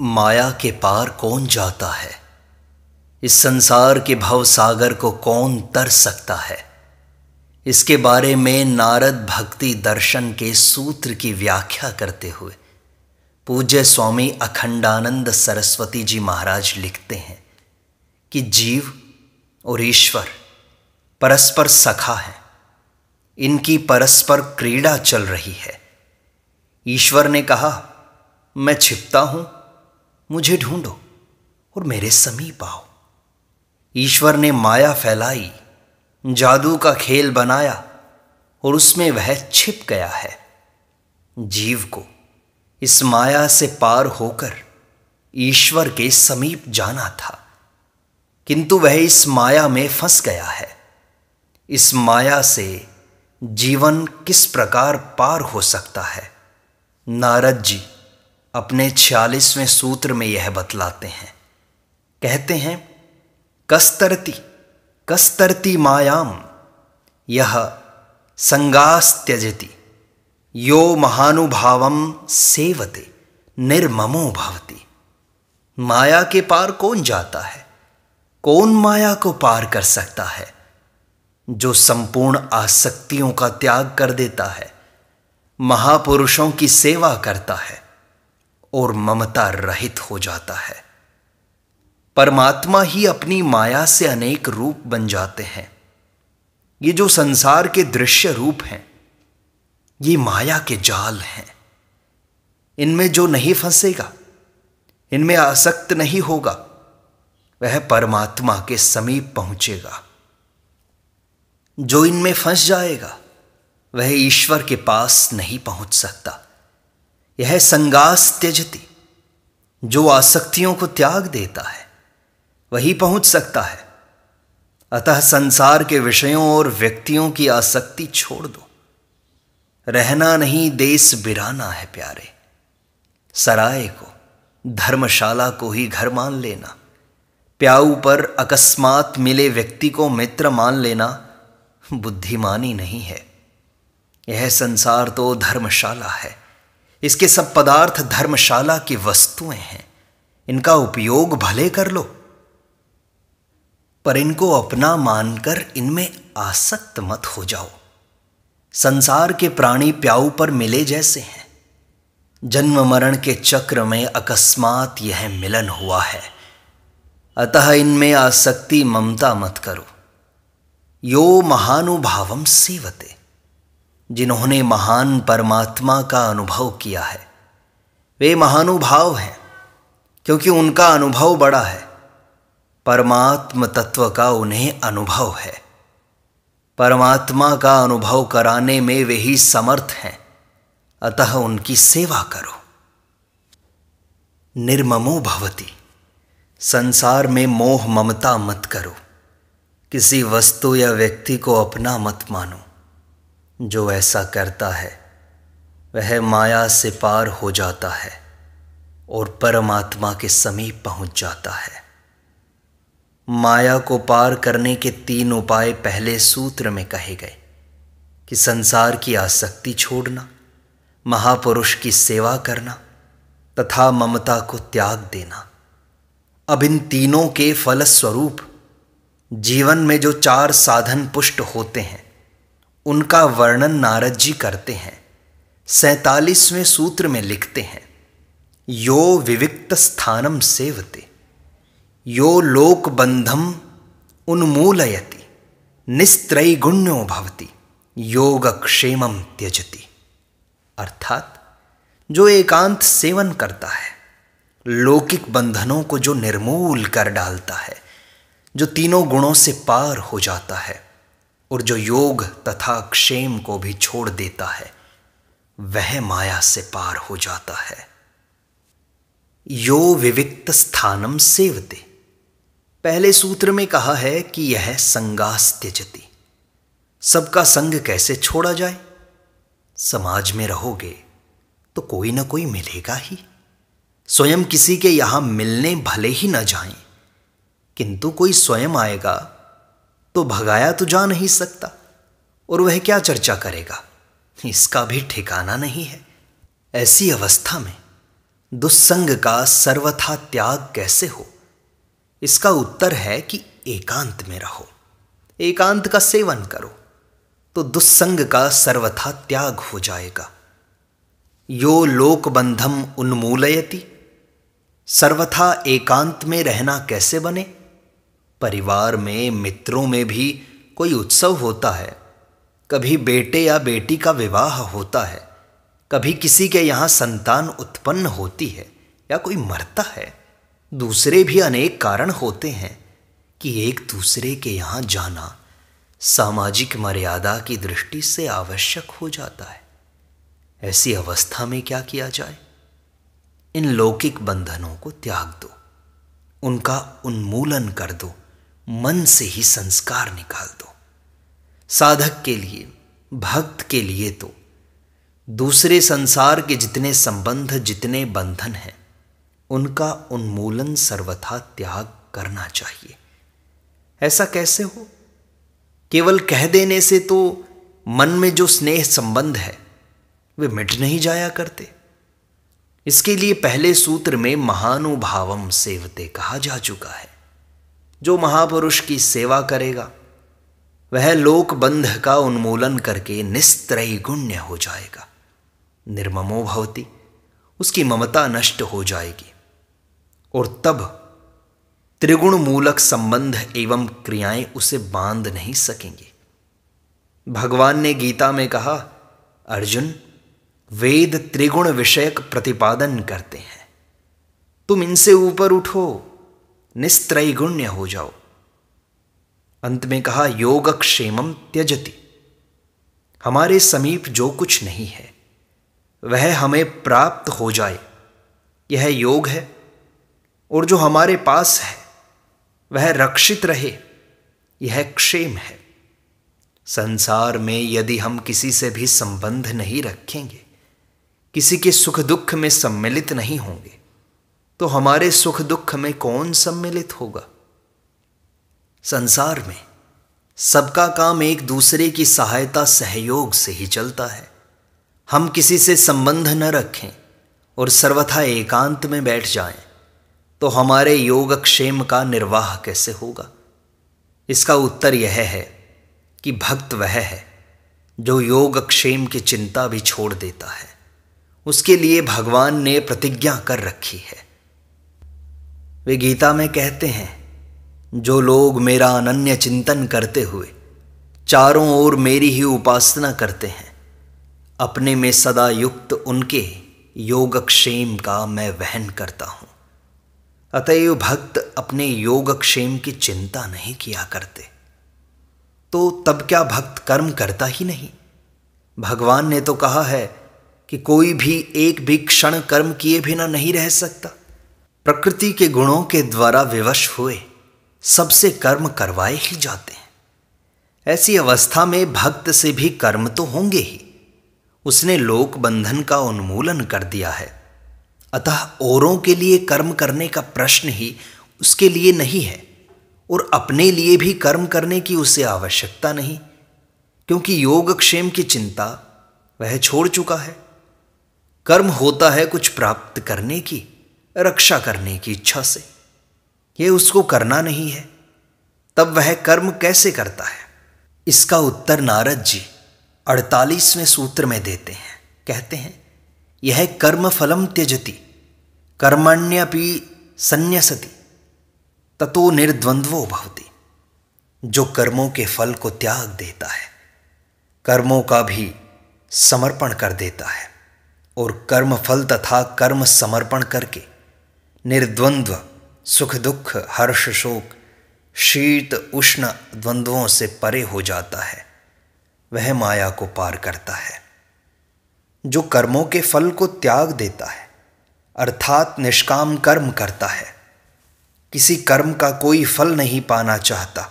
माया के पार कौन जाता है इस संसार के भव सागर को कौन तर सकता है इसके बारे में नारद भक्ति दर्शन के सूत्र की व्याख्या करते हुए पूज्य स्वामी अखंडानंद सरस्वती जी महाराज लिखते हैं कि जीव और ईश्वर परस्पर सखा है इनकी परस्पर क्रीड़ा चल रही है ईश्वर ने कहा मैं छिपता हूं मुझे ढूंढो और मेरे समीप आओ ईश्वर ने माया फैलाई जादू का खेल बनाया और उसमें वह छिप गया है जीव को इस माया से पार होकर ईश्वर के समीप जाना था किंतु वह इस माया में फंस गया है इस माया से जीवन किस प्रकार पार हो सकता है नारद जी अपने छियालीसवें सूत्र में यह बतलाते हैं कहते हैं कस्तरती कस्तरती मायाम यह संगास त्यजति यो महानुभाव सेवते निर्ममो भवती माया के पार कौन जाता है कौन माया को पार कर सकता है जो संपूर्ण आसक्तियों का त्याग कर देता है महापुरुषों की सेवा करता है और ममता रहित हो जाता है परमात्मा ही अपनी माया से अनेक रूप बन जाते हैं ये जो संसार के दृश्य रूप हैं ये माया के जाल हैं इनमें जो नहीं फंसेगा इनमें आसक्त नहीं होगा वह परमात्मा के समीप पहुंचेगा जो इनमें फंस जाएगा वह ईश्वर के पास नहीं पहुंच सकता यह संगास त्यजती जो आसक्तियों को त्याग देता है वही पहुंच सकता है अतः संसार के विषयों और व्यक्तियों की आसक्ति छोड़ दो रहना नहीं देश बिराना है प्यारे सराय को धर्मशाला को ही घर मान लेना प्याऊ पर अकस्मात मिले व्यक्ति को मित्र मान लेना बुद्धिमानी नहीं है यह संसार तो धर्मशाला है इसके सब पदार्थ धर्मशाला की वस्तुएं हैं इनका उपयोग भले कर लो पर इनको अपना मानकर इनमें आसक्त मत हो जाओ संसार के प्राणी प्याऊ पर मिले जैसे हैं जन्म मरण के चक्र में अकस्मात यह मिलन हुआ है अतः इनमें आसक्ति ममता मत करो यो महानुभावम सेवते जिन्होंने महान परमात्मा का अनुभव किया है वे महानुभाव हैं क्योंकि उनका अनुभव बड़ा है परमात्म तत्व का उन्हें अनुभव है परमात्मा का अनुभव कराने में वे ही समर्थ हैं अतः उनकी सेवा करो निर्ममो भवती संसार में मोह ममता मत करो किसी वस्तु या व्यक्ति को अपना मत मानो जो ऐसा करता है वह माया से पार हो जाता है और परमात्मा के समीप पहुंच जाता है माया को पार करने के तीन उपाय पहले सूत्र में कहे गए कि संसार की आसक्ति छोड़ना महापुरुष की सेवा करना तथा ममता को त्याग देना अब इन तीनों के फलस्वरूप जीवन में जो चार साधन पुष्ट होते हैं उनका वर्णन नारद जी करते हैं सैतालीसवें सूत्र में लिखते हैं यो विविक्त स्थानम सेवते यो लोक बंधम उन्मूलयति निस्त्री गुण्यो योग क्षेम त्यजति अर्थात जो एकांत सेवन करता है लौकिक बंधनों को जो निर्मूल कर डालता है जो तीनों गुणों से पार हो जाता है और जो योग तथा क्षेम को भी छोड़ देता है वह माया से पार हो जाता है यो विविक्त स्थानम सेवते पहले सूत्र में कहा है कि यह त्यजती सबका संग कैसे छोड़ा जाए समाज में रहोगे तो कोई ना कोई मिलेगा ही स्वयं किसी के यहां मिलने भले ही न जाएं, किंतु कोई स्वयं आएगा तो भगाया तो जा नहीं सकता और वह क्या चर्चा करेगा इसका भी ठिकाना नहीं है ऐसी अवस्था में दुस्संग का सर्वथा त्याग कैसे हो इसका उत्तर है कि एकांत में रहो एकांत का सेवन करो तो दुस्संग का सर्वथा त्याग हो जाएगा यो लोकबंधम उन्मूलयति सर्वथा एकांत में रहना कैसे बने परिवार में मित्रों में भी कोई उत्सव होता है कभी बेटे या बेटी का विवाह होता है कभी किसी के यहाँ संतान उत्पन्न होती है या कोई मरता है दूसरे भी अनेक कारण होते हैं कि एक दूसरे के यहाँ जाना सामाजिक मर्यादा की दृष्टि से आवश्यक हो जाता है ऐसी अवस्था में क्या किया जाए इन लौकिक बंधनों को त्याग दो उनका उन्मूलन कर दो मन से ही संस्कार निकाल दो साधक के लिए भक्त के लिए तो दूसरे संसार के जितने संबंध जितने बंधन हैं उनका उन्मूलन सर्वथा त्याग करना चाहिए ऐसा कैसे हो केवल कह देने से तो मन में जो स्नेह संबंध है वे मिट नहीं जाया करते इसके लिए पहले सूत्र में महानुभावम सेवते कहा जा चुका है जो महापुरुष की सेवा करेगा वह लोकबंध का उन्मूलन करके निस्त्रयी गुण्य हो जाएगा निर्ममो भवती उसकी ममता नष्ट हो जाएगी और तब त्रिगुण मूलक संबंध एवं क्रियाएं उसे बांध नहीं सकेंगे भगवान ने गीता में कहा अर्जुन वेद त्रिगुण विषयक प्रतिपादन करते हैं तुम इनसे ऊपर उठो निस्त्रैगुण्य हो जाओ अंत में कहा योगक्षेमम त्यजति हमारे समीप जो कुछ नहीं है वह हमें प्राप्त हो जाए यह योग है और जो हमारे पास है वह रक्षित रहे यह क्षेम है संसार में यदि हम किसी से भी संबंध नहीं रखेंगे किसी के सुख दुख में सम्मिलित नहीं होंगे तो हमारे सुख दुख में कौन सम्मिलित होगा संसार में सबका काम एक दूसरे की सहायता सहयोग से ही चलता है हम किसी से संबंध न रखें और सर्वथा एकांत में बैठ जाएं, तो हमारे योगक्षेम का निर्वाह कैसे होगा इसका उत्तर यह है कि भक्त वह है जो योगक्षेम की चिंता भी छोड़ देता है उसके लिए भगवान ने प्रतिज्ञा कर रखी है वे गीता में कहते हैं जो लोग मेरा अनन्य चिंतन करते हुए चारों ओर मेरी ही उपासना करते हैं अपने में सदा युक्त उनके योगक्षेम का मैं वहन करता हूँ अतएव भक्त अपने योगक्षेम की चिंता नहीं किया करते तो तब क्या भक्त कर्म करता ही नहीं भगवान ने तो कहा है कि कोई भी एक भी क्षण कर्म किए बिना नहीं रह सकता प्रकृति के गुणों के द्वारा विवश हुए सबसे कर्म करवाए ही जाते हैं ऐसी अवस्था में भक्त से भी कर्म तो होंगे ही उसने लोक बंधन का उन्मूलन कर दिया है अतः औरों के लिए कर्म करने का प्रश्न ही उसके लिए नहीं है और अपने लिए भी कर्म करने की उसे आवश्यकता नहीं क्योंकि योग क्षेम की चिंता वह छोड़ चुका है कर्म होता है कुछ प्राप्त करने की रक्षा करने की इच्छा से ये उसको करना नहीं है तब वह कर्म कैसे करता है इसका उत्तर नारद जी अड़तालीसवें सूत्र में देते हैं कहते हैं यह कर्म फलम त्यजति कर्मण्यपि संन्यसति ततो निर्द्वंद्वो भवति जो कर्मों के फल को त्याग देता है कर्मों का भी समर्पण कर देता है और कर्म फल तथा कर्म समर्पण करके निर्द्वंद्व सुख दुख हर्ष शोक शीत उष्ण द्वंद्वों से परे हो जाता है वह माया को पार करता है जो कर्मों के फल को त्याग देता है अर्थात निष्काम कर्म करता है किसी कर्म का कोई फल नहीं पाना चाहता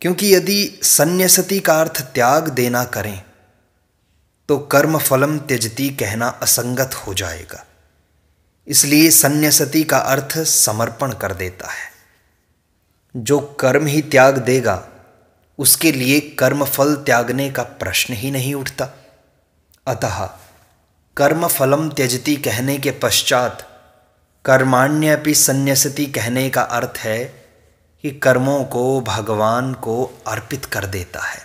क्योंकि यदि संन्यासति का अर्थ त्याग देना करें तो कर्म फलम त्यजती कहना असंगत हो जाएगा इसलिए सन्यासती का अर्थ समर्पण कर देता है जो कर्म ही त्याग देगा उसके लिए कर्मफल त्यागने का प्रश्न ही नहीं उठता अतः कर्मफलम त्यजति कहने के पश्चात कर्माण्यपि सन्यासती कहने का अर्थ है कि कर्मों को भगवान को अर्पित कर देता है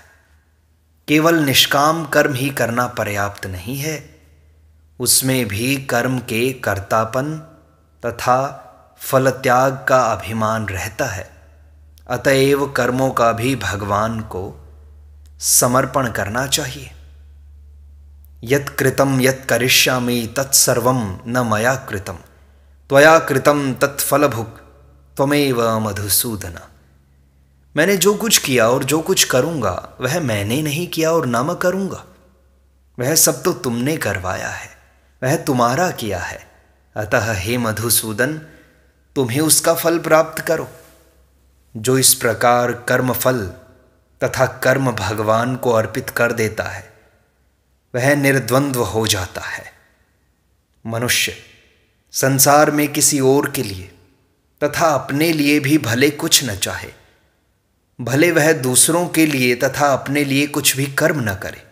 केवल निष्काम कर्म ही करना पर्याप्त नहीं है उसमें भी कर्म के कर्तापन तथा फल त्याग का अभिमान रहता है अतएव कर्मों का भी भगवान को समर्पण करना चाहिए यत कृतम यत करिष्यामि तत्सर्व न मया कृतम त्वया कृतम तत्फलभुक त्वमेव मधुसूदन मैंने जो कुछ किया और जो कुछ करूँगा वह मैंने नहीं किया और न मैं करूँगा वह सब तो तुमने करवाया है वह तुम्हारा किया है अतः हे मधुसूदन तुम्हें उसका फल प्राप्त करो जो इस प्रकार कर्म फल तथा कर्म भगवान को अर्पित कर देता है वह निर्द्वंद्व हो जाता है मनुष्य संसार में किसी और के लिए तथा अपने लिए भी भले कुछ न चाहे भले वह दूसरों के लिए तथा अपने लिए कुछ भी कर्म न करे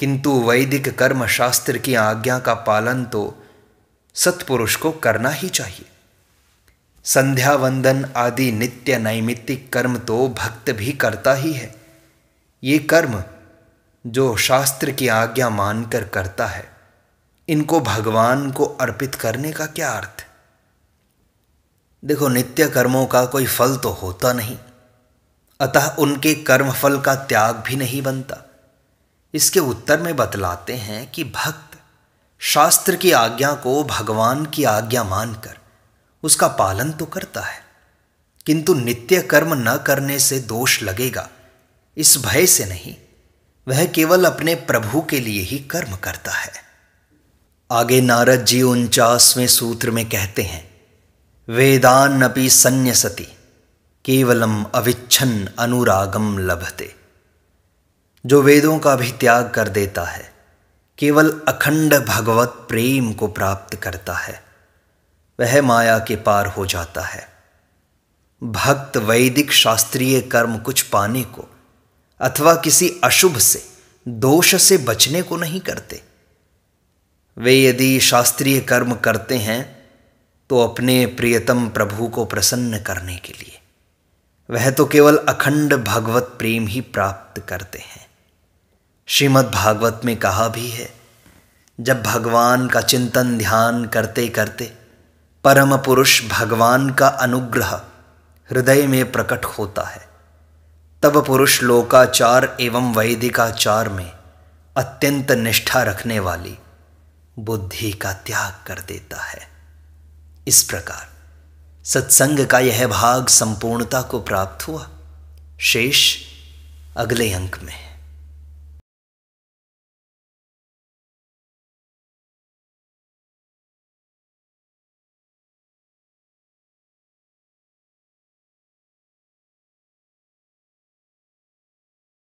किंतु वैदिक कर्म शास्त्र की आज्ञा का पालन तो सत्पुरुष को करना ही चाहिए संध्या वंदन आदि नित्य नैमित्तिक कर्म तो भक्त भी करता ही है ये कर्म जो शास्त्र की आज्ञा मानकर करता है इनको भगवान को अर्पित करने का क्या अर्थ देखो नित्य कर्मों का कोई फल तो होता नहीं अतः उनके कर्मफल का त्याग भी नहीं बनता इसके उत्तर में बतलाते हैं कि भक्त शास्त्र की आज्ञा को भगवान की आज्ञा मानकर उसका पालन तो करता है किंतु नित्य कर्म न करने से दोष लगेगा इस भय से नहीं वह केवल अपने प्रभु के लिए ही कर्म करता है आगे नारद जी उनचासवें सूत्र में कहते हैं वेदान अपि संन्यसति केवलम अविच्छन अनुरागम लभते जो वेदों का भी त्याग कर देता है केवल अखंड भगवत प्रेम को प्राप्त करता है वह माया के पार हो जाता है भक्त वैदिक शास्त्रीय कर्म कुछ पाने को अथवा किसी अशुभ से दोष से बचने को नहीं करते वे यदि शास्त्रीय कर्म करते हैं तो अपने प्रियतम प्रभु को प्रसन्न करने के लिए वह तो केवल अखंड भगवत प्रेम ही प्राप्त करते हैं श्रीमद् भागवत में कहा भी है जब भगवान का चिंतन ध्यान करते करते परम पुरुष भगवान का अनुग्रह हृदय में प्रकट होता है तब पुरुष लोकाचार एवं वैदिकाचार में अत्यंत निष्ठा रखने वाली बुद्धि का त्याग कर देता है इस प्रकार सत्संग का यह भाग संपूर्णता को प्राप्त हुआ शेष अगले अंक में